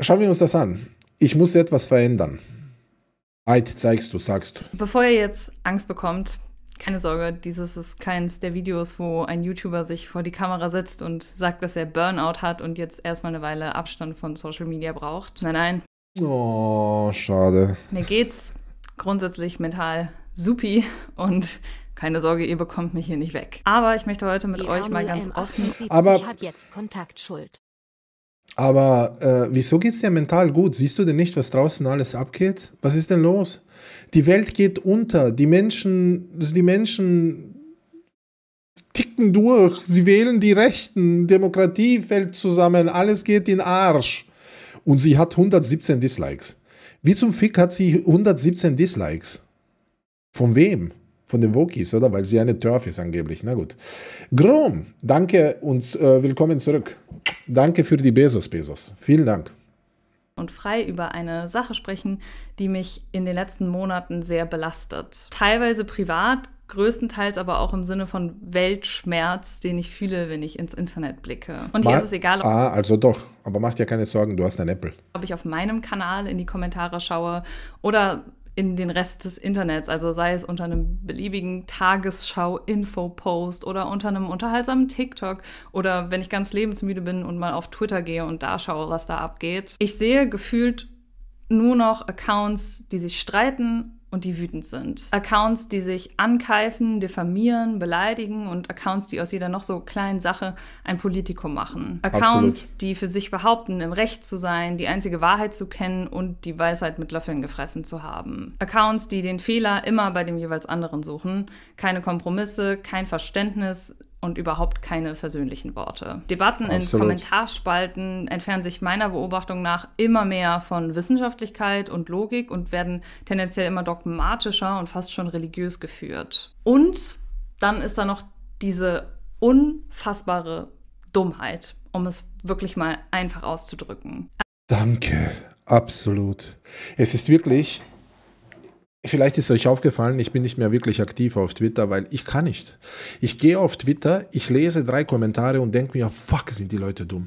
Schauen wir uns das an. Ich muss etwas verändern. Eid zeigst du, sagst du. Bevor ihr jetzt Angst bekommt, keine Sorge, dieses ist keins der Videos, wo ein YouTuber sich vor die Kamera setzt und sagt, dass er Burnout hat und jetzt erstmal eine Weile Abstand von Social Media braucht. Nein, nein. Oh, schade. Mir geht's grundsätzlich mental supi und keine Sorge, ihr bekommt mich hier nicht weg. Aber ich möchte heute mit die euch mal ganz offen. Aber ich jetzt Kontaktschuld. Aber äh, wieso geht's dir mental gut? Siehst du denn nicht, was draußen alles abgeht? Was ist denn los? Die Welt geht unter. Die Menschen, also die Menschen ticken durch. Sie wählen die Rechten. Demokratie fällt zusammen. Alles geht in Arsch. Und sie hat 117 Dislikes. Wie zum Fick hat sie 117 Dislikes? Von wem? von den Wokis, oder? Weil sie eine Turf ist angeblich. Na gut. Grom, danke und äh, willkommen zurück. Danke für die Bezos, Bezos. Vielen Dank. Und frei über eine Sache sprechen, die mich in den letzten Monaten sehr belastet. Teilweise privat, größtenteils aber auch im Sinne von Weltschmerz, den ich fühle, wenn ich ins Internet blicke. Und Ma hier ist es egal. Ob ah, also doch. Aber mach dir keine Sorgen, du hast einen Apple. Ob ich auf meinem Kanal in die Kommentare schaue oder in den Rest des Internets. Also sei es unter einem beliebigen Tagesschau-Info-Post oder unter einem unterhaltsamen TikTok oder wenn ich ganz lebensmüde bin und mal auf Twitter gehe und da schaue, was da abgeht. Ich sehe gefühlt nur noch Accounts, die sich streiten und die wütend sind. Accounts, die sich ankeifen, diffamieren, beleidigen und Accounts, die aus jeder noch so kleinen Sache ein Politikum machen. Accounts, Absolut. die für sich behaupten, im Recht zu sein, die einzige Wahrheit zu kennen und die Weisheit mit Löffeln gefressen zu haben. Accounts, die den Fehler immer bei dem jeweils anderen suchen, keine Kompromisse, kein Verständnis, und überhaupt keine versöhnlichen Worte. Debatten Absolut. in Kommentarspalten entfernen sich meiner Beobachtung nach immer mehr von Wissenschaftlichkeit und Logik und werden tendenziell immer dogmatischer und fast schon religiös geführt. Und dann ist da noch diese unfassbare Dummheit, um es wirklich mal einfach auszudrücken. Danke, absolut. Es ist wirklich Vielleicht ist euch aufgefallen, ich bin nicht mehr wirklich aktiv auf Twitter, weil ich kann nicht. Ich gehe auf Twitter, ich lese drei Kommentare und denke mir, fuck, sind die Leute dumm.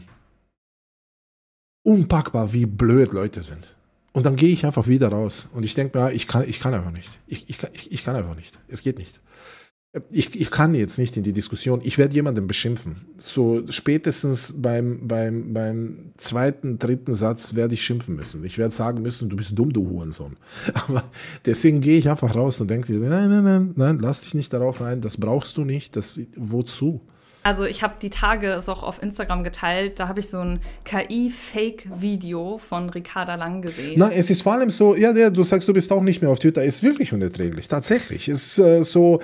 Unpackbar, wie blöd Leute sind. Und dann gehe ich einfach wieder raus und ich denke mir, ah, ich kann, ich kann einfach nicht. Ich, ich, ich, ich kann einfach nicht. Es geht nicht ich, ich kann jetzt nicht in die Diskussion, ich werde jemanden beschimpfen. So spätestens beim, beim, beim zweiten, dritten Satz werde ich schimpfen müssen. Ich werde sagen müssen, du bist dumm, du Hurensohn. Aber deswegen gehe ich einfach raus und denke, nein, nein, nein, nein, lass dich nicht darauf rein, das brauchst du nicht, das, wozu? Also ich habe die Tage es auch auf Instagram geteilt, da habe ich so ein KI-Fake-Video von Ricarda Lang gesehen. Nein, es ist vor allem so, ja, ja, du sagst, du bist auch nicht mehr auf Twitter, ist wirklich unerträglich, tatsächlich. Es ist äh, so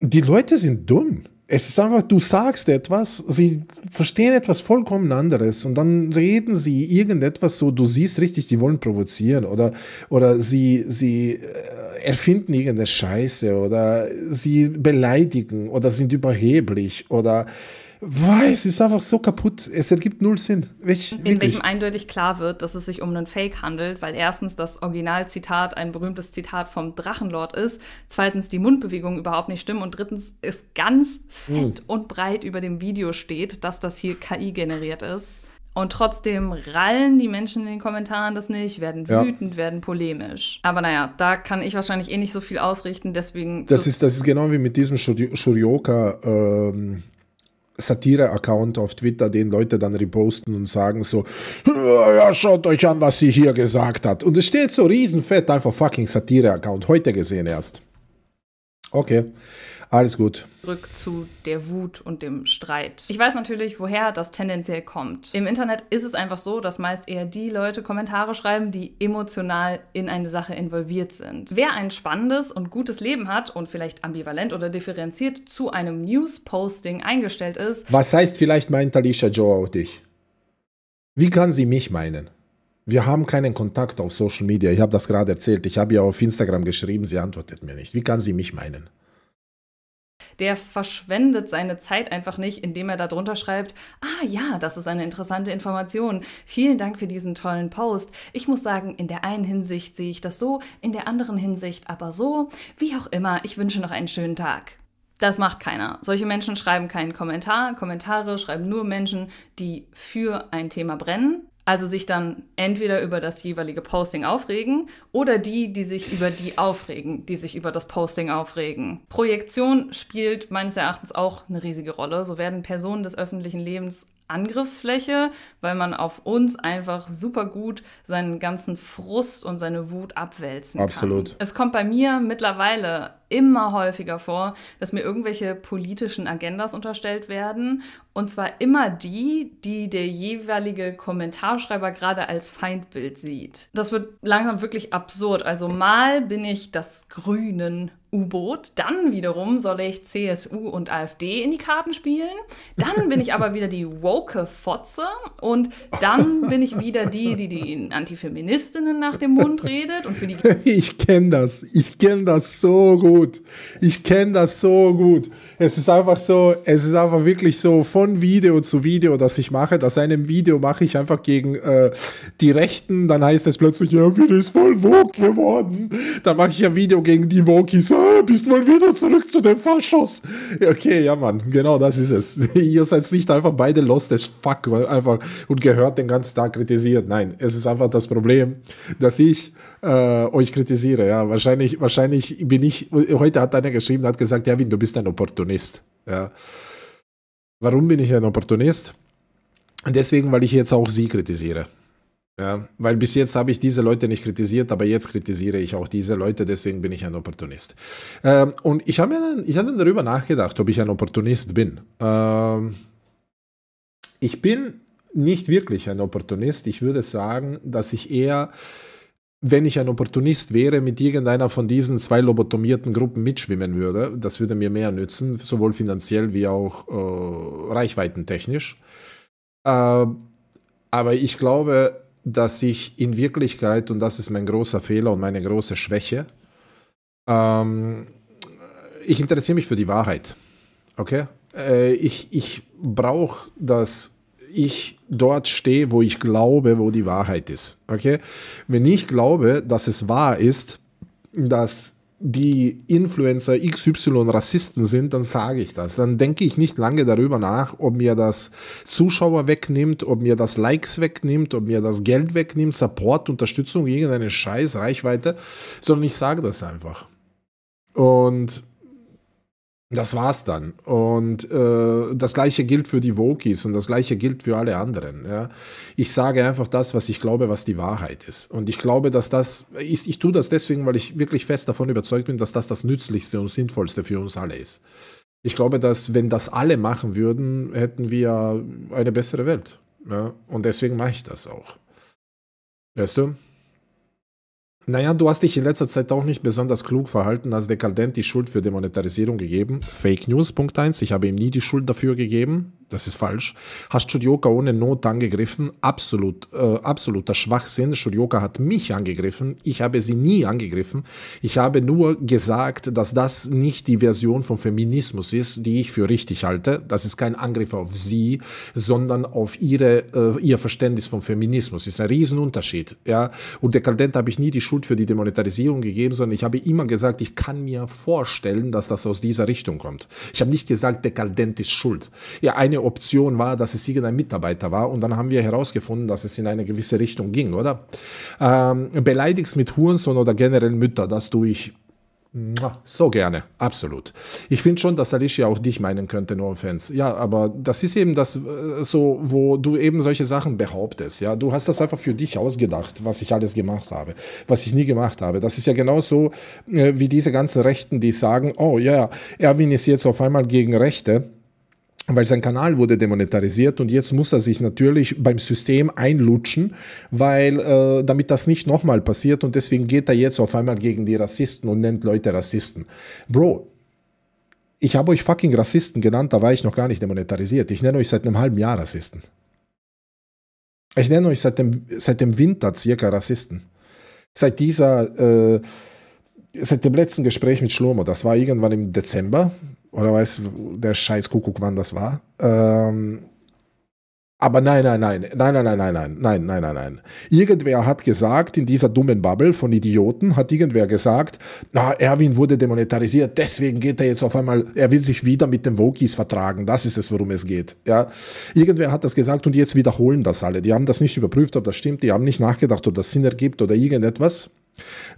die Leute sind dumm. Es ist einfach, du sagst etwas, sie verstehen etwas vollkommen anderes und dann reden sie irgendetwas so, du siehst richtig, sie wollen provozieren oder, oder sie, sie äh, erfinden irgendeine Scheiße oder sie beleidigen oder sind überheblich oder weiß, ist einfach so kaputt. Es ergibt null Sinn. Welch, in wirklich. welchem eindeutig klar wird, dass es sich um einen Fake handelt, weil erstens das Originalzitat ein berühmtes Zitat vom Drachenlord ist, zweitens die Mundbewegungen überhaupt nicht stimmen und drittens ist ganz fett hm. und breit über dem Video steht, dass das hier KI generiert ist. Und trotzdem rallen die Menschen in den Kommentaren das nicht, werden wütend, werden polemisch. Aber naja, da kann ich wahrscheinlich eh nicht so viel ausrichten, deswegen. Das ist, das ist genau wie mit diesem Shurioka. Ähm Satire-Account auf Twitter, den Leute dann reposten und sagen so, ja, schaut euch an, was sie hier gesagt hat. Und es steht so riesenfett, einfach fucking Satire-Account, heute gesehen erst. Okay, alles gut. Zurück zu der Wut und dem Streit. Ich weiß natürlich, woher das tendenziell kommt. Im Internet ist es einfach so, dass meist eher die Leute Kommentare schreiben, die emotional in eine Sache involviert sind. Wer ein spannendes und gutes Leben hat und vielleicht ambivalent oder differenziert zu einem News-Posting eingestellt ist. Was heißt vielleicht meint Alicia Joe auch dich? Wie kann sie mich meinen? wir haben keinen Kontakt auf Social Media. Ich habe das gerade erzählt. Ich habe ihr auf Instagram geschrieben, sie antwortet mir nicht. Wie kann sie mich meinen? der verschwendet seine Zeit einfach nicht, indem er darunter schreibt, ah ja, das ist eine interessante Information. Vielen Dank für diesen tollen Post. Ich muss sagen, in der einen Hinsicht sehe ich das so, in der anderen Hinsicht aber so. Wie auch immer, ich wünsche noch einen schönen Tag. Das macht keiner. Solche Menschen schreiben keinen Kommentar. Kommentare schreiben nur Menschen, die für ein Thema brennen also sich dann entweder über das jeweilige Posting aufregen oder die, die sich über die aufregen, die sich über das Posting aufregen. Projektion spielt meines Erachtens auch eine riesige Rolle. So werden Personen des öffentlichen Lebens Angriffsfläche, weil man auf uns einfach super gut seinen ganzen Frust und seine Wut abwälzen Absolut. kann. Absolut. Es kommt bei mir mittlerweile immer häufiger vor, dass mir irgendwelche politischen Agendas unterstellt werden. Und zwar immer die, die der jeweilige Kommentarschreiber gerade als Feindbild sieht. Das wird langsam wirklich absurd. Also mal bin ich das grünen U-Boot, dann wiederum soll ich CSU und AfD in die Karten spielen, dann bin ich aber wieder die woke Fotze und dann bin ich wieder die, die den Antifeministinnen nach dem Mund redet und für die... Ich kenne das, ich kenne das so gut gut. Ich kenne das so gut. Es ist einfach so, es ist einfach wirklich so von Video zu Video, das ich mache. Das einem Video mache ich einfach gegen äh, die Rechten, dann heißt es plötzlich, ja, wieder ist voll woke geworden. Dann mache ich ein Video gegen die Wokis, ah, bist mal wieder zurück zu dem Faschos. Okay, ja, Mann, genau das ist es. Ihr seid nicht einfach beide lost as fuck einfach und gehört den ganzen Tag kritisiert. Nein, es ist einfach das Problem, dass ich äh, euch kritisiere. Ja, wahrscheinlich, wahrscheinlich bin ich. Heute hat einer geschrieben, hat gesagt, Erwin, du bist ein Opportunist. Ja. Warum bin ich ein Opportunist? Deswegen, weil ich jetzt auch sie kritisiere. Ja, weil bis jetzt habe ich diese Leute nicht kritisiert, aber jetzt kritisiere ich auch diese Leute, deswegen bin ich ein Opportunist. Ähm, und ich habe dann, ich hab dann darüber nachgedacht, ob ich ein Opportunist bin. Ähm, ich bin nicht wirklich ein Opportunist. Ich würde sagen, dass ich eher wenn ich ein Opportunist wäre, mit irgendeiner von diesen zwei lobotomierten Gruppen mitschwimmen würde. Das würde mir mehr nützen, sowohl finanziell wie auch äh, reichweitentechnisch. Äh, aber ich glaube, dass ich in Wirklichkeit, und das ist mein großer Fehler und meine große Schwäche, ähm, ich interessiere mich für die Wahrheit. Okay? Äh, ich ich brauche das ich dort stehe, wo ich glaube, wo die Wahrheit ist. Okay? Wenn ich glaube, dass es wahr ist, dass die Influencer XY Rassisten sind, dann sage ich das. Dann denke ich nicht lange darüber nach, ob mir das Zuschauer wegnimmt, ob mir das Likes wegnimmt, ob mir das Geld wegnimmt, Support, Unterstützung, irgendeine Scheiß, Reichweite, sondern ich sage das einfach. Und das war's dann. Und äh, das gleiche gilt für die Wokis und das gleiche gilt für alle anderen. Ja. Ich sage einfach das, was ich glaube, was die Wahrheit ist. Und ich glaube, dass das ist, ich tue das deswegen, weil ich wirklich fest davon überzeugt bin, dass das das Nützlichste und Sinnvollste für uns alle ist. Ich glaube, dass wenn das alle machen würden, hätten wir eine bessere Welt. Ja. Und deswegen mache ich das auch. Weißt du? Naja, du hast dich in letzter Zeit auch nicht besonders klug verhalten, als Dekadent die Schuld für Demonetarisierung gegeben. Fake News, Punkt 1, ich habe ihm nie die Schuld dafür gegeben das ist falsch, Hast Studioka ohne Not angegriffen. Absolut, äh, absoluter Schwachsinn. Studioka hat mich angegriffen. Ich habe sie nie angegriffen. Ich habe nur gesagt, dass das nicht die Version vom Feminismus ist, die ich für richtig halte. Das ist kein Angriff auf sie, sondern auf ihre, äh, ihr Verständnis vom Feminismus. Das ist ein Riesenunterschied. Ja? Und dekadent habe ich nie die Schuld für die Demonetarisierung gegeben, sondern ich habe immer gesagt, ich kann mir vorstellen, dass das aus dieser Richtung kommt. Ich habe nicht gesagt, dekadent ist schuld. Ja, eine eine Option war, dass es irgendein Mitarbeiter war und dann haben wir herausgefunden, dass es in eine gewisse Richtung ging, oder? Ähm, beleidigst mit Hurensohn oder generell Mütter, das tue ich so gerne, absolut. Ich finde schon, dass Alicia auch dich meinen könnte, no Fans. Ja, aber das ist eben das äh, so, wo du eben solche Sachen behauptest. Ja, du hast das einfach für dich ausgedacht, was ich alles gemacht habe, was ich nie gemacht habe. Das ist ja genauso äh, wie diese ganzen Rechten, die sagen, oh ja, yeah, Erwin ist jetzt auf einmal gegen Rechte weil sein Kanal wurde demonetarisiert und jetzt muss er sich natürlich beim System einlutschen, weil äh, damit das nicht nochmal passiert und deswegen geht er jetzt auf einmal gegen die Rassisten und nennt Leute Rassisten. Bro, ich habe euch fucking Rassisten genannt, da war ich noch gar nicht demonetarisiert. Ich nenne euch seit einem halben Jahr Rassisten. Ich nenne euch seit dem, seit dem Winter circa Rassisten. Seit dieser, äh, seit dem letzten Gespräch mit Schlomo, das war irgendwann im Dezember, oder weiß der scheiß Kuckuck, wann das war. Ähm, aber nein, nein, nein, nein, nein, nein, nein, nein, nein, nein, nein, nein. Irgendwer hat gesagt, in dieser dummen Bubble von Idioten hat irgendwer gesagt, na, Erwin wurde demonetarisiert, deswegen geht er jetzt auf einmal, er will sich wieder mit den Wokis vertragen, das ist es, worum es geht. Ja. Irgendwer hat das gesagt und jetzt wiederholen das alle. Die haben das nicht überprüft, ob das stimmt, die haben nicht nachgedacht, ob das Sinn ergibt oder irgendetwas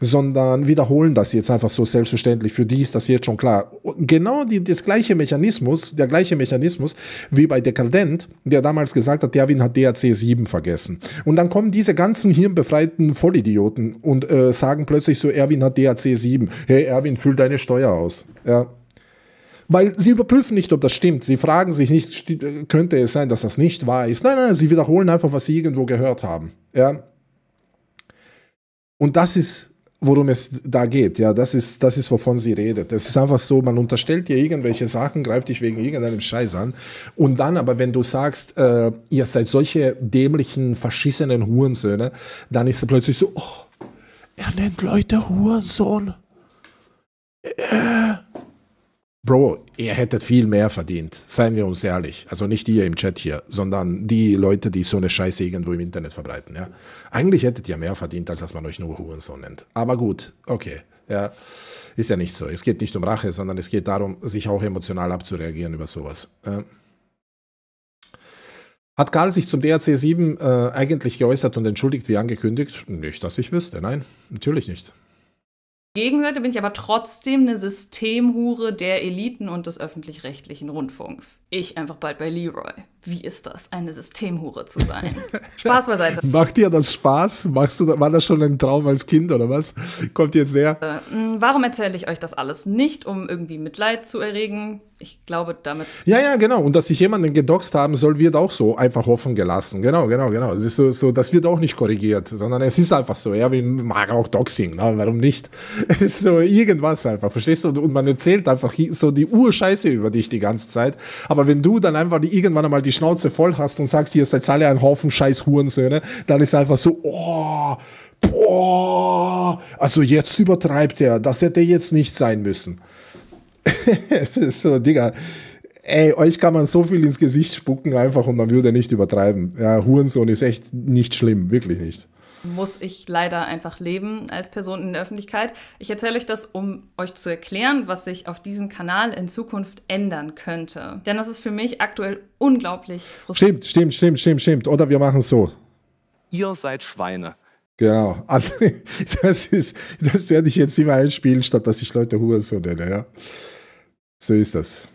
sondern wiederholen das jetzt einfach so selbstverständlich. Für die ist das jetzt schon klar. Genau die, das gleiche Mechanismus, der gleiche Mechanismus wie bei Dekadent, der damals gesagt hat, Derwin hat dac 7 vergessen. Und dann kommen diese ganzen hirnbefreiten Vollidioten und äh, sagen plötzlich so, Erwin hat dac 7. Hey, Erwin, füll deine Steuer aus. Ja. Weil sie überprüfen nicht, ob das stimmt. Sie fragen sich nicht, könnte es sein, dass das nicht wahr ist. Nein, nein, sie wiederholen einfach, was sie irgendwo gehört haben. Ja. Und das ist, worum es da geht. Ja, das ist, das ist, wovon sie redet. Es ist einfach so, man unterstellt dir irgendwelche Sachen, greift dich wegen irgendeinem Scheiß an. Und dann aber, wenn du sagst, äh, ihr seid solche dämlichen, verschissenen Hurensöhne, dann ist es plötzlich so, oh, er nennt Leute Hurensohn. Äh, Bro, ihr hättet viel mehr verdient, seien wir uns ehrlich. Also nicht ihr im Chat hier, sondern die Leute, die so eine Scheiße irgendwo im Internet verbreiten. Ja? Eigentlich hättet ihr mehr verdient, als dass man euch nur Hurensohn nennt. Aber gut, okay. Ja, ist ja nicht so. Es geht nicht um Rache, sondern es geht darum, sich auch emotional abzureagieren über sowas. Ja. Hat Karl sich zum DRC 7 äh, eigentlich geäußert und entschuldigt wie angekündigt? Nicht, dass ich wüsste, nein, natürlich nicht. Gegenseite bin ich aber trotzdem eine Systemhure der Eliten und des öffentlich-rechtlichen Rundfunks. Ich einfach bald bei Leroy. Wie ist das, eine Systemhure zu sein? Spaß beiseite. Macht dir das Spaß? Machst du, war das schon ein Traum als Kind oder was? Kommt jetzt näher? Äh, warum erzähle ich euch das alles? Nicht, um irgendwie Mitleid zu erregen ich glaube damit. Ja, ja, genau. Und dass sich jemanden gedoxt haben soll, wird auch so einfach offen gelassen. Genau, genau, genau. Das, ist so, so, das wird auch nicht korrigiert, sondern es ist einfach so. Erwin mag auch Doxing, ne? warum nicht? Es ist so irgendwas einfach, verstehst du? Und man erzählt einfach so die Urscheiße über dich die ganze Zeit. Aber wenn du dann einfach irgendwann einmal die Schnauze voll hast und sagst, ihr seid alle ein Haufen scheiß Hurensöhne, dann ist einfach so, oh, boah, also jetzt übertreibt er. Das hätte jetzt nicht sein müssen. so, Digga, ey, euch kann man so viel ins Gesicht spucken einfach und man würde nicht übertreiben. Ja, Hurensohn ist echt nicht schlimm, wirklich nicht. Muss ich leider einfach leben als Person in der Öffentlichkeit. Ich erzähle euch das, um euch zu erklären, was sich auf diesem Kanal in Zukunft ändern könnte. Denn das ist für mich aktuell unglaublich frustrierend. Stimmt, stimmt, stimmt, stimmt, stimmt. Oder wir machen es so. Ihr seid Schweine. Genau. Also, das ist, das werde ich jetzt immer einspielen, statt dass ich Leute so nenne, ja. So ist das.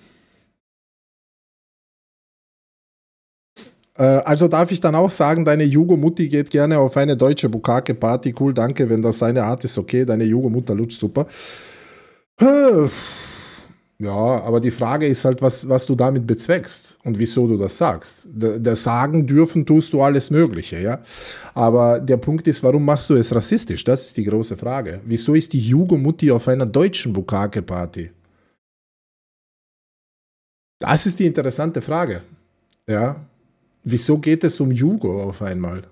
Äh, also darf ich dann auch sagen, deine Jugo-Mutti geht gerne auf eine deutsche Bukake-Party. Cool, danke, wenn das seine Art ist, okay. Deine Jugo-Mutter lutscht super. Äh, ja, aber die Frage ist halt, was, was du damit bezweckst und wieso du das sagst. Der sagen dürfen tust du alles Mögliche, ja. Aber der Punkt ist, warum machst du es rassistisch? Das ist die große Frage. Wieso ist die Jugo Mutti auf einer deutschen Bukake-Party? Das ist die interessante Frage. Ja. Wieso geht es um Jugo auf einmal?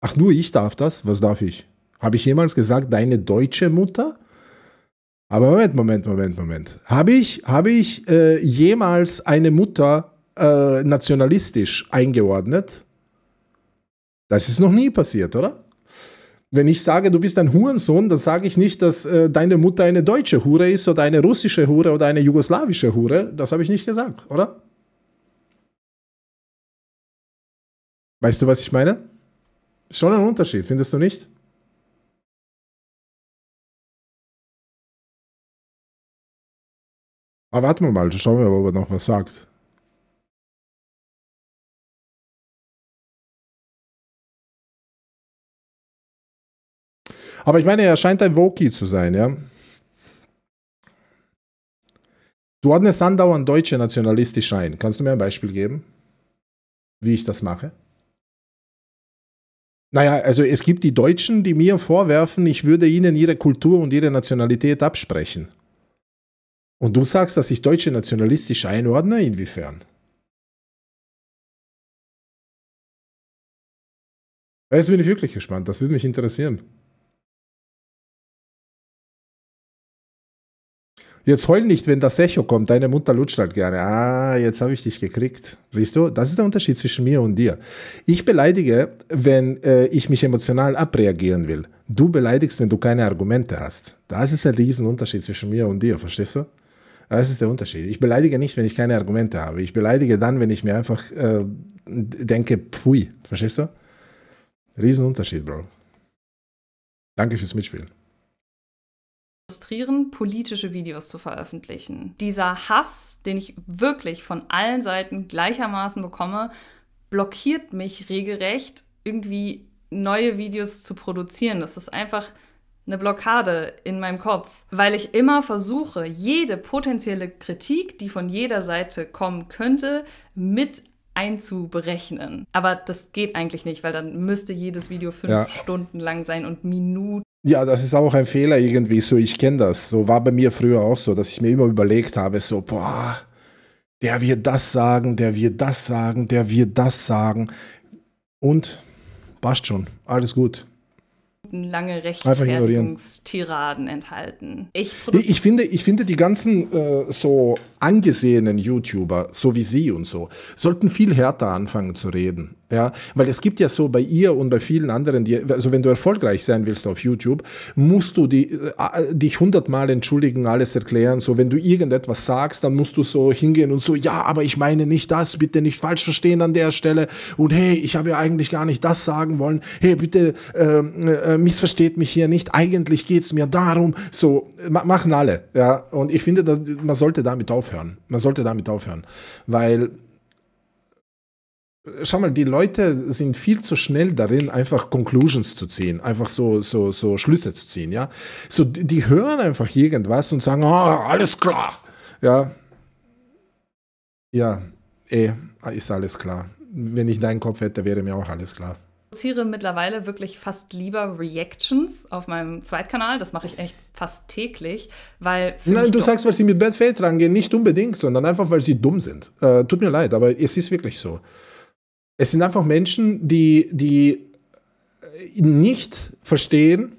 Ach, nur ich darf das? Was darf ich? Habe ich jemals gesagt, deine deutsche Mutter? Aber Moment, Moment, Moment, Moment. Habe ich, hab ich äh, jemals eine Mutter äh, nationalistisch eingeordnet? Das ist noch nie passiert, oder? Wenn ich sage, du bist ein Hurensohn, dann sage ich nicht, dass äh, deine Mutter eine deutsche Hure ist oder eine russische Hure oder eine jugoslawische Hure. Das habe ich nicht gesagt, oder? Weißt du, was ich meine? Schon ein Unterschied, findest du nicht? Aber ah, warten wir mal, schauen wir mal, ob er noch was sagt. Aber ich meine, er scheint ein Woki zu sein, ja. Du ordnest andauernd Deutsche nationalistisch ein. Kannst du mir ein Beispiel geben, wie ich das mache? Naja, also es gibt die Deutschen, die mir vorwerfen, ich würde ihnen ihre Kultur und ihre Nationalität absprechen. Und du sagst, dass ich Deutsche nationalistisch einordne, inwiefern? Jetzt bin ich wirklich gespannt, das würde mich interessieren. Jetzt heul nicht, wenn das Echo kommt. Deine Mutter lutscht halt gerne. Ah, jetzt habe ich dich gekriegt. Siehst du, das ist der Unterschied zwischen mir und dir. Ich beleidige, wenn äh, ich mich emotional abreagieren will. Du beleidigst, wenn du keine Argumente hast. Das ist ein Riesenunterschied zwischen mir und dir, verstehst du? Das ist der Unterschied. Ich beleidige nicht, wenn ich keine Argumente habe. Ich beleidige dann, wenn ich mir einfach äh, denke, pfui, verstehst du? Riesenunterschied, Bro. Danke fürs Mitspielen frustrieren, politische Videos zu veröffentlichen. Dieser Hass, den ich wirklich von allen Seiten gleichermaßen bekomme, blockiert mich regelrecht, irgendwie neue Videos zu produzieren. Das ist einfach eine Blockade in meinem Kopf, weil ich immer versuche, jede potenzielle Kritik, die von jeder Seite kommen könnte, mit einzuberechnen. Aber das geht eigentlich nicht, weil dann müsste jedes Video fünf ja. Stunden lang sein und Minuten. Ja, das ist auch ein Fehler irgendwie. So, ich kenne das. So war bei mir früher auch so, dass ich mir immer überlegt habe, so, boah, der wird das sagen, der wird das sagen, der wird das sagen. Und passt schon, alles gut lange Rechtfertigungstiraden enthalten. Ich, ich, finde, ich finde die ganzen äh, so angesehenen YouTuber, so wie Sie und so, sollten viel härter anfangen zu reden. Ja, weil es gibt ja so bei ihr und bei vielen anderen, die, also wenn du erfolgreich sein willst auf YouTube, musst du die, äh, äh, dich hundertmal entschuldigen, alles erklären. So, wenn du irgendetwas sagst, dann musst du so hingehen und so, ja, aber ich meine nicht das, bitte nicht falsch verstehen an der Stelle. Und hey, ich habe ja eigentlich gar nicht das sagen wollen. Hey, bitte äh, äh, missversteht mich hier nicht. Eigentlich geht es mir darum. So, machen alle. Ja, und ich finde, man sollte damit aufhören aufhören. Man sollte damit aufhören. Weil, schau mal, die Leute sind viel zu schnell darin, einfach Conclusions zu ziehen, einfach so, so, so Schlüsse zu ziehen, ja. So, die hören einfach irgendwas und sagen, oh, alles klar, ja. Ja, eh, ist alles klar. Wenn ich deinen Kopf hätte, wäre mir auch alles klar produziere mittlerweile wirklich fast lieber Reactions auf meinem Zweitkanal. Das mache ich echt fast täglich, weil. Nein, du sagst, weil sie mit Bad Faith rangehen, nicht unbedingt, sondern einfach, weil sie dumm sind. Äh, tut mir leid, aber es ist wirklich so. Es sind einfach Menschen, die, die äh, nicht verstehen,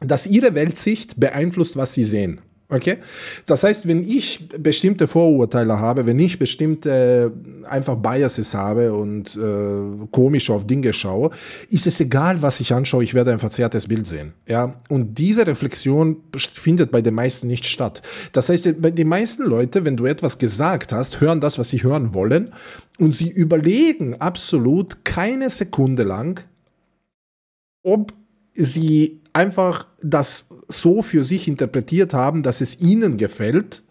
dass ihre Weltsicht beeinflusst, was sie sehen. Okay? Das heißt, wenn ich bestimmte Vorurteile habe, wenn ich bestimmte äh, einfach Biases habe und äh, komisch auf Dinge schaue, ist es egal, was ich anschaue, ich werde ein verzerrtes Bild sehen. Ja? Und diese Reflexion findet bei den meisten nicht statt. Das heißt, bei den meisten Leute, wenn du etwas gesagt hast, hören das, was sie hören wollen und sie überlegen absolut keine Sekunde lang, ob sie einfach das so für sich interpretiert haben, dass es ihnen gefällt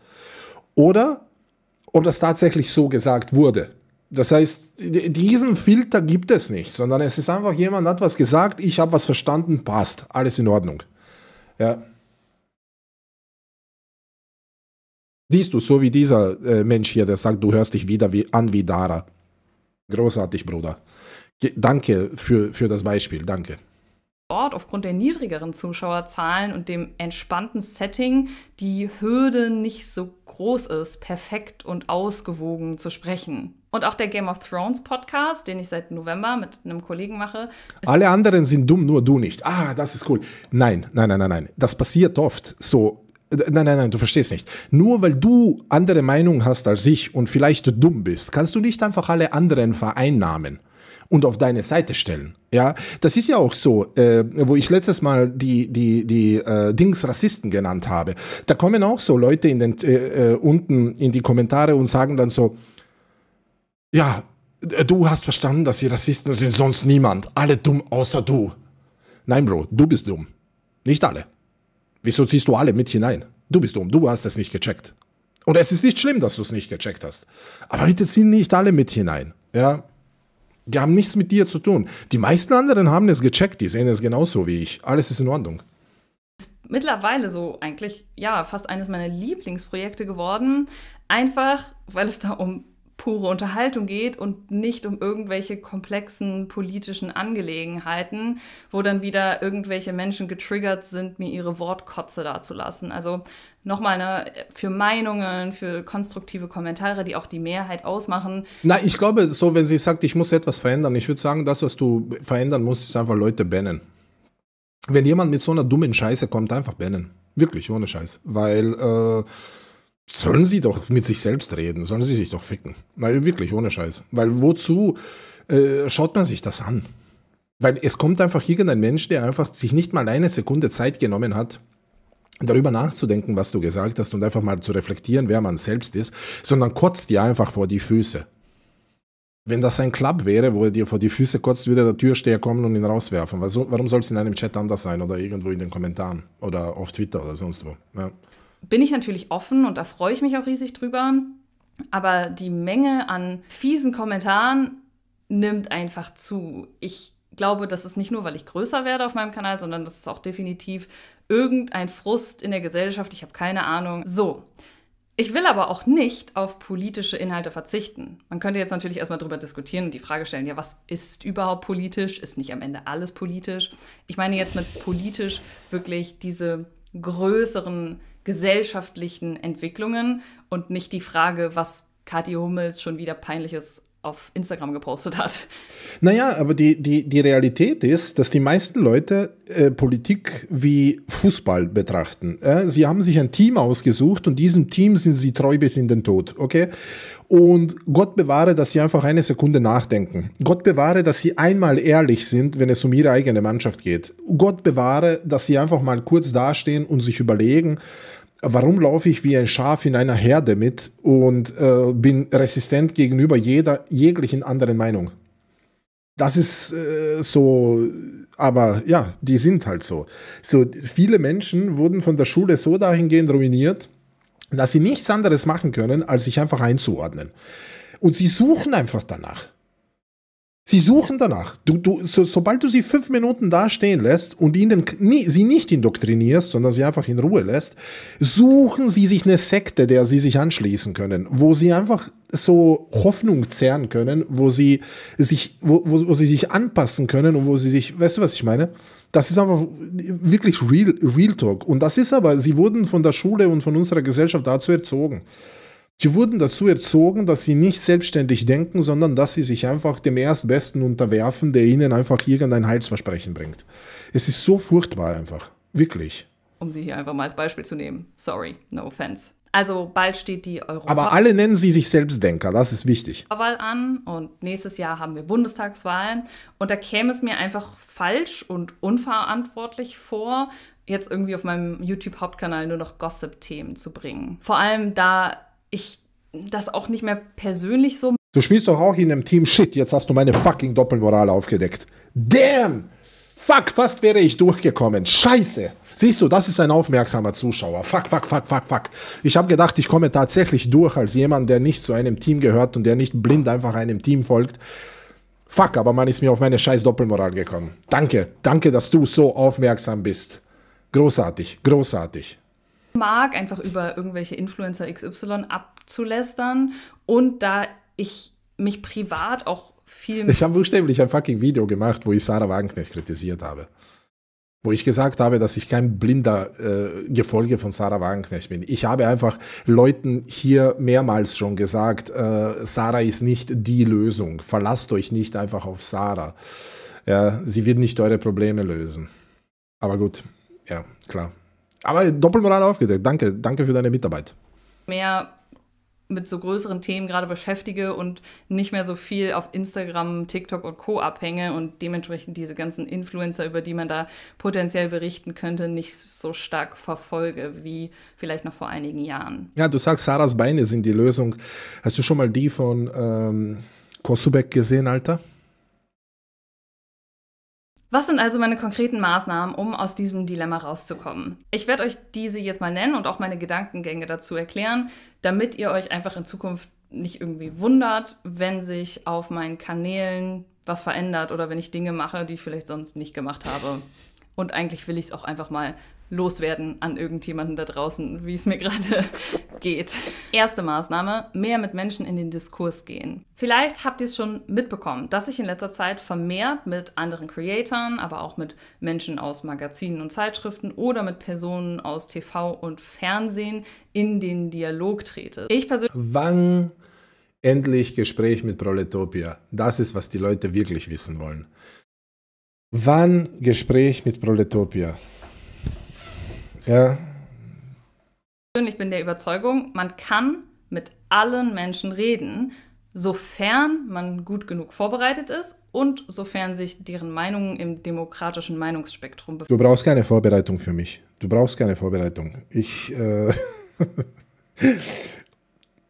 oder ob das tatsächlich so gesagt wurde. Das heißt, diesen Filter gibt es nicht, sondern es ist einfach jemand hat was gesagt, ich habe was verstanden, passt, alles in Ordnung. Ja. Siehst du, so wie dieser äh, Mensch hier, der sagt, du hörst dich wieder wie, an wie Dara. Großartig, Bruder. Ge danke für, für das Beispiel, danke. Ort aufgrund der niedrigeren Zuschauerzahlen und dem entspannten Setting die Hürde nicht so groß ist, perfekt und ausgewogen zu sprechen. Und auch der Game of Thrones Podcast, den ich seit November mit einem Kollegen mache. Alle anderen sind dumm, nur du nicht. Ah, das ist cool. Nein, nein, nein, nein, nein. Das passiert oft. So, Nein, nein, nein, du verstehst nicht. Nur weil du andere Meinungen hast als ich und vielleicht dumm bist, kannst du nicht einfach alle anderen vereinnahmen und auf deine Seite stellen. Ja, das ist ja auch so, äh, wo ich letztes Mal die, die, die äh, Dings Rassisten genannt habe. Da kommen auch so Leute in den, äh, äh unten in die Kommentare und sagen dann so, ja, äh, du hast verstanden, dass sie Rassisten sind, sonst niemand. Alle dumm außer du. Nein, Bro, du bist dumm. Nicht alle. Wieso ziehst du alle mit hinein? Du bist dumm, du hast es nicht gecheckt. Und es ist nicht schlimm, dass du es nicht gecheckt hast. Aber bitte ziehen nicht alle mit hinein. Ja, die haben nichts mit dir zu tun. Die meisten anderen haben es gecheckt, die sehen es genauso wie ich. Alles ist in Ordnung. mittlerweile so eigentlich, ja, fast eines meiner Lieblingsprojekte geworden. Einfach, weil es da um pure Unterhaltung geht und nicht um irgendwelche komplexen politischen Angelegenheiten, wo dann wieder irgendwelche Menschen getriggert sind, mir ihre Wortkotze dazulassen. Also nochmal ne, für Meinungen, für konstruktive Kommentare, die auch die Mehrheit ausmachen. Na, ich glaube, so wenn sie sagt, ich muss etwas verändern, ich würde sagen, das, was du verändern musst, ist einfach Leute bannen. Wenn jemand mit so einer dummen Scheiße kommt, einfach bannen. Wirklich, ohne Scheiß. Weil äh, sollen sie doch mit sich selbst reden, sollen sie sich doch ficken. Na wirklich, ohne Scheiß. Weil wozu äh, schaut man sich das an? Weil es kommt einfach irgendein Mensch, der einfach sich nicht mal eine Sekunde Zeit genommen hat, darüber nachzudenken, was du gesagt hast und einfach mal zu reflektieren, wer man selbst ist, sondern kotzt dir einfach vor die Füße. Wenn das ein Club wäre, wo er dir vor die Füße kotzt, würde der Türsteher kommen und ihn rauswerfen. Warum soll es in einem Chat anders sein oder irgendwo in den Kommentaren oder auf Twitter oder sonst wo? Ja bin ich natürlich offen und da freue ich mich auch riesig drüber. Aber die Menge an fiesen Kommentaren nimmt einfach zu. Ich glaube, das ist nicht nur, weil ich größer werde auf meinem Kanal, sondern das ist auch definitiv irgendein Frust in der Gesellschaft. Ich habe keine Ahnung. So. Ich will aber auch nicht auf politische Inhalte verzichten. Man könnte jetzt natürlich erstmal darüber diskutieren und die Frage stellen, ja, was ist überhaupt politisch? Ist nicht am Ende alles politisch? Ich meine jetzt mit politisch wirklich diese größeren gesellschaftlichen Entwicklungen und nicht die Frage, was Kathi Hummels schon wieder peinliches auf Instagram gepostet hat. Naja, aber die, die, die Realität ist, dass die meisten Leute äh, Politik wie Fußball betrachten. Äh, sie haben sich ein Team ausgesucht und diesem Team sind sie treu bis in den Tod, okay? Und Gott bewahre, dass sie einfach eine Sekunde nachdenken. Gott bewahre, dass sie einmal ehrlich sind, wenn es um ihre eigene Mannschaft geht. Gott bewahre, dass sie einfach mal kurz dastehen und sich überlegen, warum laufe ich wie ein Schaf in einer Herde mit und äh, bin resistent gegenüber jeder jeglichen anderen Meinung? Das ist äh, so, aber ja, die sind halt so. So viele Menschen wurden von der Schule so dahingehend ruiniert, dass sie nichts anderes machen können, als sich einfach einzuordnen. Und sie suchen einfach danach. Sie suchen danach. Du, du, so, sobald du sie fünf Minuten da stehen lässt und ihnen, nie, sie nicht indoktrinierst, sondern sie einfach in Ruhe lässt, suchen sie sich eine Sekte, der sie sich anschließen können, wo sie einfach so Hoffnung zehren können, wo sie sich, wo, wo, wo sie sich anpassen können und wo sie sich, weißt du, was ich meine? Das ist einfach wirklich Real, Real Talk. Und das ist aber, sie wurden von der Schule und von unserer Gesellschaft dazu erzogen. Sie wurden dazu erzogen, dass sie nicht selbstständig denken, sondern dass sie sich einfach dem Erstbesten unterwerfen, der ihnen einfach irgendein Heilsversprechen bringt. Es ist so furchtbar einfach. Wirklich. Um sie hier einfach mal als Beispiel zu nehmen. Sorry, no offense. Also bald steht die Europa. Aber alle nennen sie sich Selbstdenker, das ist wichtig. Wahl an und nächstes Jahr haben wir Bundestagswahlen und da käme es mir einfach falsch und unverantwortlich vor, jetzt irgendwie auf meinem YouTube-Hauptkanal nur noch Gossip-Themen zu bringen. Vor allem da ich das auch nicht mehr persönlich so. Du spielst doch auch in einem Team Shit. Jetzt hast du meine fucking Doppelmoral aufgedeckt. Damn! Fuck, fast wäre ich durchgekommen. Scheiße! Siehst du, das ist ein aufmerksamer Zuschauer. Fuck, fuck, fuck, fuck, fuck. Ich habe gedacht, ich komme tatsächlich durch als jemand, der nicht zu einem Team gehört und der nicht blind einfach einem Team folgt. Fuck, aber man ist mir auf meine scheiß Doppelmoral gekommen. Danke, danke, dass du so aufmerksam bist. Großartig, großartig mag, einfach über irgendwelche Influencer XY abzulästern und da ich mich privat auch viel. Ich habe buchstäblich ein fucking Video gemacht, wo ich Sarah Wagenknecht kritisiert habe. Wo ich gesagt habe, dass ich kein blinder äh, Gefolge von Sarah Wagenknecht bin. Ich habe einfach Leuten hier mehrmals schon gesagt, äh, Sarah ist nicht die Lösung. Verlasst euch nicht einfach auf Sarah. Ja, sie wird nicht eure Probleme lösen. Aber gut, ja, klar. Aber Doppelmoral aufgedeckt. Danke, danke für deine Mitarbeit. Mehr mit so größeren Themen gerade beschäftige und nicht mehr so viel auf Instagram, TikTok und Co. abhänge und dementsprechend diese ganzen Influencer, über die man da potenziell berichten könnte, nicht so stark verfolge wie vielleicht noch vor einigen Jahren. Ja, du sagst, Sarahs Beine sind die Lösung. Hast du schon mal die von ähm, Kosubek gesehen, Alter? Was sind also meine konkreten Maßnahmen, um aus diesem Dilemma rauszukommen? Ich werde euch diese jetzt mal nennen und auch meine Gedankengänge dazu erklären, damit ihr euch einfach in Zukunft nicht irgendwie wundert, wenn sich auf meinen Kanälen was verändert oder wenn ich Dinge mache, die ich vielleicht sonst nicht gemacht habe. Und eigentlich will ich es auch einfach mal loswerden an irgendjemanden da draußen, wie es mir gerade geht. Erste Maßnahme, mehr mit Menschen in den Diskurs gehen. Vielleicht habt ihr es schon mitbekommen, dass ich in letzter Zeit vermehrt mit anderen Creatoren, aber auch mit Menschen aus Magazinen und Zeitschriften oder mit Personen aus TV und Fernsehen in den Dialog trete. Ich persönlich. Wann endlich Gespräch mit Proletopia? Das ist, was die Leute wirklich wissen wollen. Wann Gespräch mit Proletopia? Ja. Ich bin der Überzeugung, man kann mit allen Menschen reden, sofern man gut genug vorbereitet ist und sofern sich deren Meinungen im demokratischen Meinungsspektrum befinden. Du brauchst keine Vorbereitung für mich. Du brauchst keine Vorbereitung. Ich äh,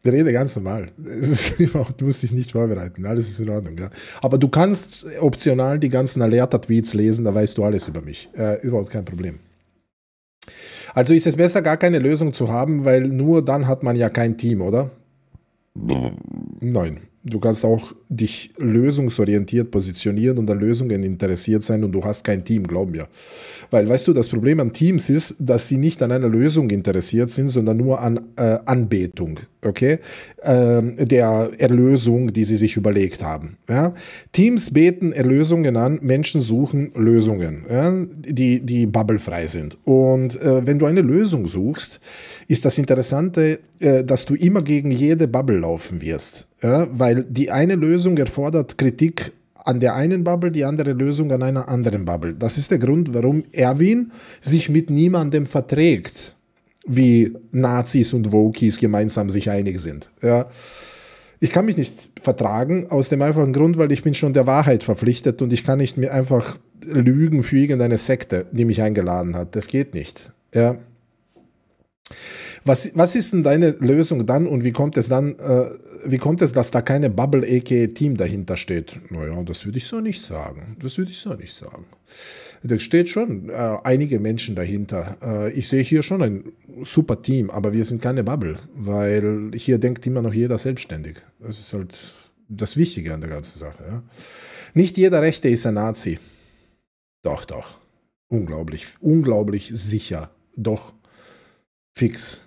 rede ganz normal. du musst dich nicht vorbereiten. Alles ist in Ordnung. Ja. Aber du kannst optional die ganzen Alerta-Tweets lesen, da weißt du alles über mich. Äh, überhaupt kein Problem. Also ist es besser, gar keine Lösung zu haben, weil nur dann hat man ja kein Team, oder? Nein du kannst auch dich lösungsorientiert positionieren und an Lösungen interessiert sein und du hast kein Team, glaub mir. Weil, weißt du, das Problem an Teams ist, dass sie nicht an einer Lösung interessiert sind, sondern nur an äh, Anbetung, okay? Ähm, der Erlösung, die sie sich überlegt haben. Ja? Teams beten Erlösungen an, Menschen suchen Lösungen, ja? die, die bubblefrei sind. Und äh, wenn du eine Lösung suchst, ist das Interessante, äh, dass du immer gegen jede Bubble laufen wirst. Ja, weil die eine Lösung erfordert Kritik an der einen Bubble, die andere Lösung an einer anderen Bubble. Das ist der Grund, warum Erwin sich mit niemandem verträgt, wie Nazis und Wokis gemeinsam sich einig sind. Ja. Ich kann mich nicht vertragen, aus dem einfachen Grund, weil ich bin schon der Wahrheit verpflichtet und ich kann nicht mir einfach lügen für irgendeine Sekte, die mich eingeladen hat. Das geht nicht. Ja. Was, was ist denn deine Lösung dann und wie kommt es dann äh, wie kommt es, dass da keine Bubble EK Team dahinter steht? Naja, das würde ich so nicht sagen. Das würde ich so nicht sagen. Da steht schon äh, einige Menschen dahinter. Äh, ich sehe hier schon ein super Team, aber wir sind keine Bubble, weil hier denkt immer noch jeder selbstständig. Das ist halt das Wichtige an der ganzen Sache. Ja. Nicht jeder Rechte ist ein Nazi. Doch, doch. Unglaublich, unglaublich sicher. Doch, fix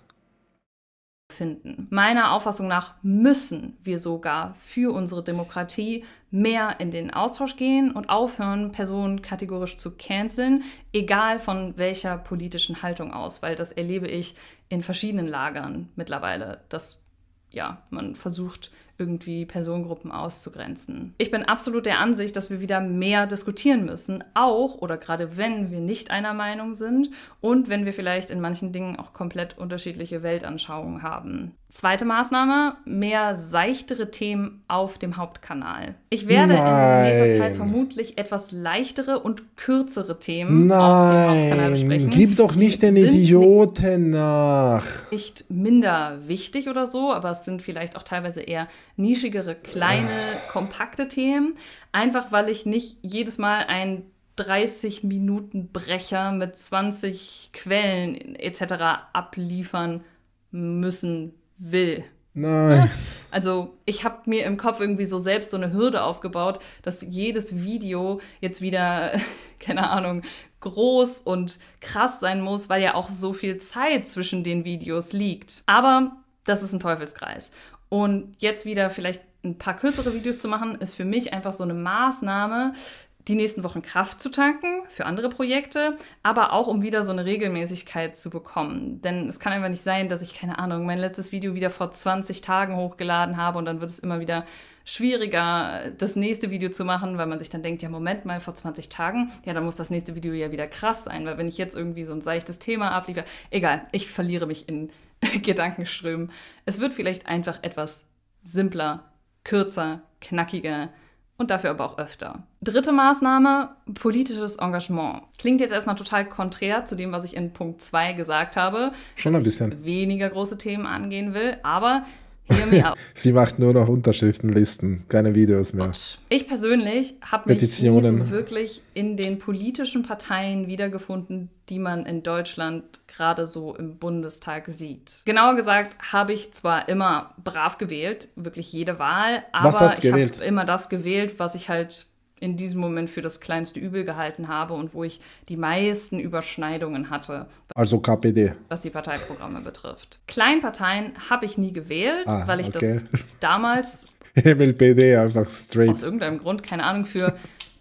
finden. Meiner Auffassung nach müssen wir sogar für unsere Demokratie mehr in den Austausch gehen und aufhören, Personen kategorisch zu canceln, egal von welcher politischen Haltung aus, weil das erlebe ich in verschiedenen Lagern mittlerweile, dass ja, man versucht, irgendwie Personengruppen auszugrenzen. Ich bin absolut der Ansicht, dass wir wieder mehr diskutieren müssen, auch oder gerade wenn wir nicht einer Meinung sind und wenn wir vielleicht in manchen Dingen auch komplett unterschiedliche Weltanschauungen haben. Zweite Maßnahme, mehr seichtere Themen auf dem Hauptkanal. Ich werde Nein. in nächster Zeit vermutlich etwas leichtere und kürzere Themen Nein. auf dem Hauptkanal besprechen. Gib doch nicht den Idioten nach. Nicht minder wichtig oder so, aber es sind vielleicht auch teilweise eher nischigere, kleine, kompakte Themen. Einfach weil ich nicht jedes Mal ein 30 Minuten Brecher mit 20 Quellen etc. abliefern müssen will. Nein. Also ich habe mir im Kopf irgendwie so selbst so eine Hürde aufgebaut, dass jedes Video jetzt wieder, keine Ahnung, groß und krass sein muss, weil ja auch so viel Zeit zwischen den Videos liegt. Aber das ist ein Teufelskreis. Und jetzt wieder vielleicht ein paar kürzere Videos zu machen, ist für mich einfach so eine Maßnahme, die nächsten Wochen Kraft zu tanken für andere Projekte, aber auch um wieder so eine Regelmäßigkeit zu bekommen. Denn es kann einfach nicht sein, dass ich, keine Ahnung, mein letztes Video wieder vor 20 Tagen hochgeladen habe und dann wird es immer wieder schwieriger, das nächste Video zu machen, weil man sich dann denkt, ja, Moment mal, vor 20 Tagen, ja, dann muss das nächste Video ja wieder krass sein, weil wenn ich jetzt irgendwie so ein seichtes Thema abliefere, egal, ich verliere mich in Gedankenströmen. Es wird vielleicht einfach etwas simpler, kürzer, knackiger, und dafür aber auch öfter. Dritte Maßnahme, politisches Engagement. Klingt jetzt erstmal total konträr zu dem, was ich in Punkt 2 gesagt habe. Schon ein bisschen. Ich Weniger große Themen angehen will, aber Sie macht nur noch Unterschriftenlisten, keine Videos mehr. Und ich persönlich habe mich so wirklich in den politischen Parteien wiedergefunden, die man in Deutschland gerade so im Bundestag sieht. Genauer gesagt habe ich zwar immer brav gewählt, wirklich jede Wahl, aber ich habe immer das gewählt, was ich halt in diesem Moment für das kleinste Übel gehalten habe und wo ich die meisten Überschneidungen hatte. Also KPD. Was die Parteiprogramme betrifft. Kleinparteien habe ich nie gewählt, ah, weil ich okay. das damals. MLPD einfach straight. Aus irgendeinem Grund, keine Ahnung, für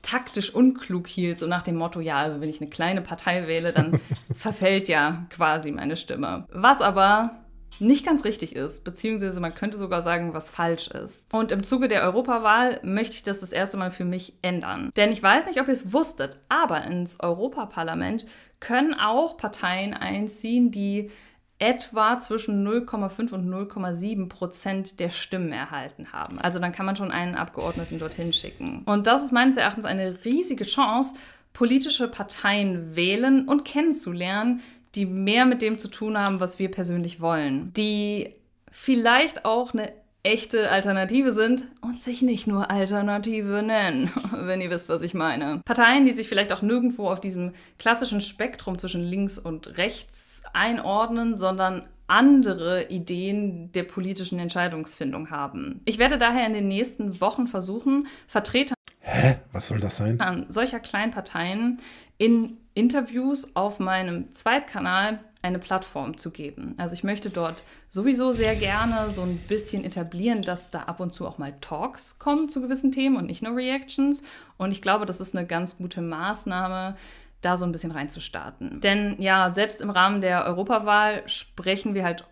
taktisch unklug hielt, so nach dem Motto, ja, also wenn ich eine kleine Partei wähle, dann verfällt ja quasi meine Stimme. Was aber nicht ganz richtig ist, beziehungsweise man könnte sogar sagen, was falsch ist. Und im Zuge der Europawahl möchte ich das das erste Mal für mich ändern. Denn ich weiß nicht, ob ihr es wusstet, aber ins Europaparlament können auch Parteien einziehen, die etwa zwischen 0,5 und 0,7 Prozent der Stimmen erhalten haben. Also dann kann man schon einen Abgeordneten dorthin schicken. Und das ist meines Erachtens eine riesige Chance, politische Parteien wählen und kennenzulernen, die mehr mit dem zu tun haben, was wir persönlich wollen, die vielleicht auch eine echte Alternative sind und sich nicht nur Alternative nennen, wenn ihr wisst, was ich meine. Parteien, die sich vielleicht auch nirgendwo auf diesem klassischen Spektrum zwischen links und rechts einordnen, sondern andere Ideen der politischen Entscheidungsfindung haben. Ich werde daher in den nächsten Wochen versuchen, Vertreter Hä? Was soll das sein? solcher Kleinparteien in Interviews auf meinem Zweitkanal eine Plattform zu geben. Also ich möchte dort sowieso sehr gerne so ein bisschen etablieren, dass da ab und zu auch mal Talks kommen zu gewissen Themen und nicht nur Reactions. Und ich glaube, das ist eine ganz gute Maßnahme, da so ein bisschen reinzustarten. Denn ja, selbst im Rahmen der Europawahl sprechen wir halt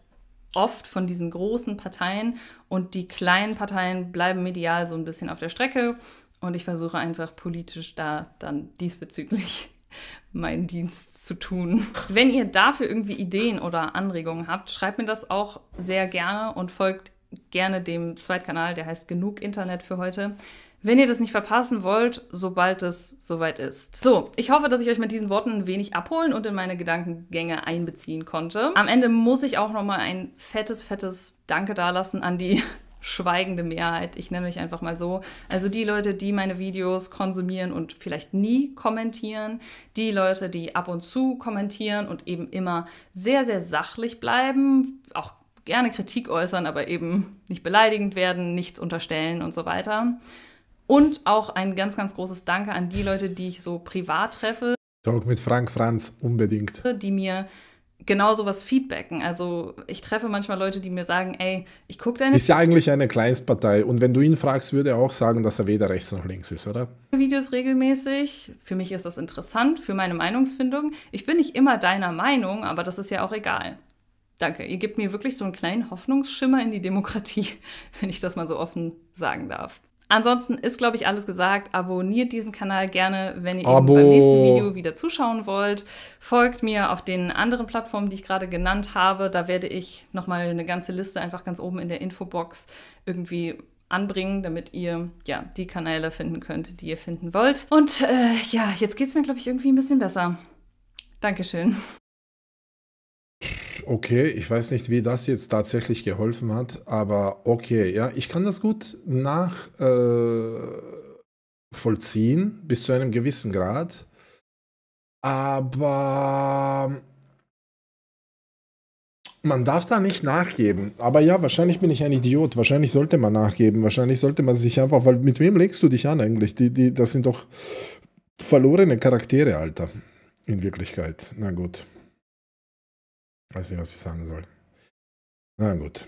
oft von diesen großen Parteien und die kleinen Parteien bleiben medial so ein bisschen auf der Strecke. Und ich versuche einfach politisch da dann diesbezüglich meinen Dienst zu tun. Wenn ihr dafür irgendwie Ideen oder Anregungen habt, schreibt mir das auch sehr gerne und folgt gerne dem Zweitkanal, der heißt Genug Internet für heute. Wenn ihr das nicht verpassen wollt, sobald es soweit ist. So, ich hoffe, dass ich euch mit diesen Worten ein wenig abholen und in meine Gedankengänge einbeziehen konnte. Am Ende muss ich auch nochmal ein fettes, fettes Danke dalassen an die schweigende Mehrheit. Ich nenne mich einfach mal so. Also die Leute, die meine Videos konsumieren und vielleicht nie kommentieren, die Leute, die ab und zu kommentieren und eben immer sehr, sehr sachlich bleiben, auch gerne Kritik äußern, aber eben nicht beleidigend werden, nichts unterstellen und so weiter. Und auch ein ganz, ganz großes Danke an die Leute, die ich so privat treffe. Talk mit Frank Franz, unbedingt. Die mir genauso was feedbacken. Also ich treffe manchmal Leute, die mir sagen, ey, ich gucke deine... Ist ja eigentlich eine Kleinstpartei. Und wenn du ihn fragst, würde er auch sagen, dass er weder rechts noch links ist, oder? Videos regelmäßig. Für mich ist das interessant, für meine Meinungsfindung. Ich bin nicht immer deiner Meinung, aber das ist ja auch egal. Danke. Ihr gebt mir wirklich so einen kleinen Hoffnungsschimmer in die Demokratie, wenn ich das mal so offen sagen darf. Ansonsten ist, glaube ich, alles gesagt. Abonniert diesen Kanal gerne, wenn ihr Abo. beim nächsten Video wieder zuschauen wollt. Folgt mir auf den anderen Plattformen, die ich gerade genannt habe. Da werde ich nochmal eine ganze Liste einfach ganz oben in der Infobox irgendwie anbringen, damit ihr ja die Kanäle finden könnt, die ihr finden wollt. Und äh, ja, jetzt geht es mir, glaube ich, irgendwie ein bisschen besser. Dankeschön okay, ich weiß nicht, wie das jetzt tatsächlich geholfen hat, aber okay, ja, ich kann das gut nachvollziehen äh, bis zu einem gewissen Grad, aber man darf da nicht nachgeben. Aber ja, wahrscheinlich bin ich ein Idiot. Wahrscheinlich sollte man nachgeben. Wahrscheinlich sollte man sich einfach, weil mit wem legst du dich an eigentlich? Die, die, das sind doch verlorene Charaktere, Alter. In Wirklichkeit. Na gut. Weiß nicht, was ich sagen soll. Na gut.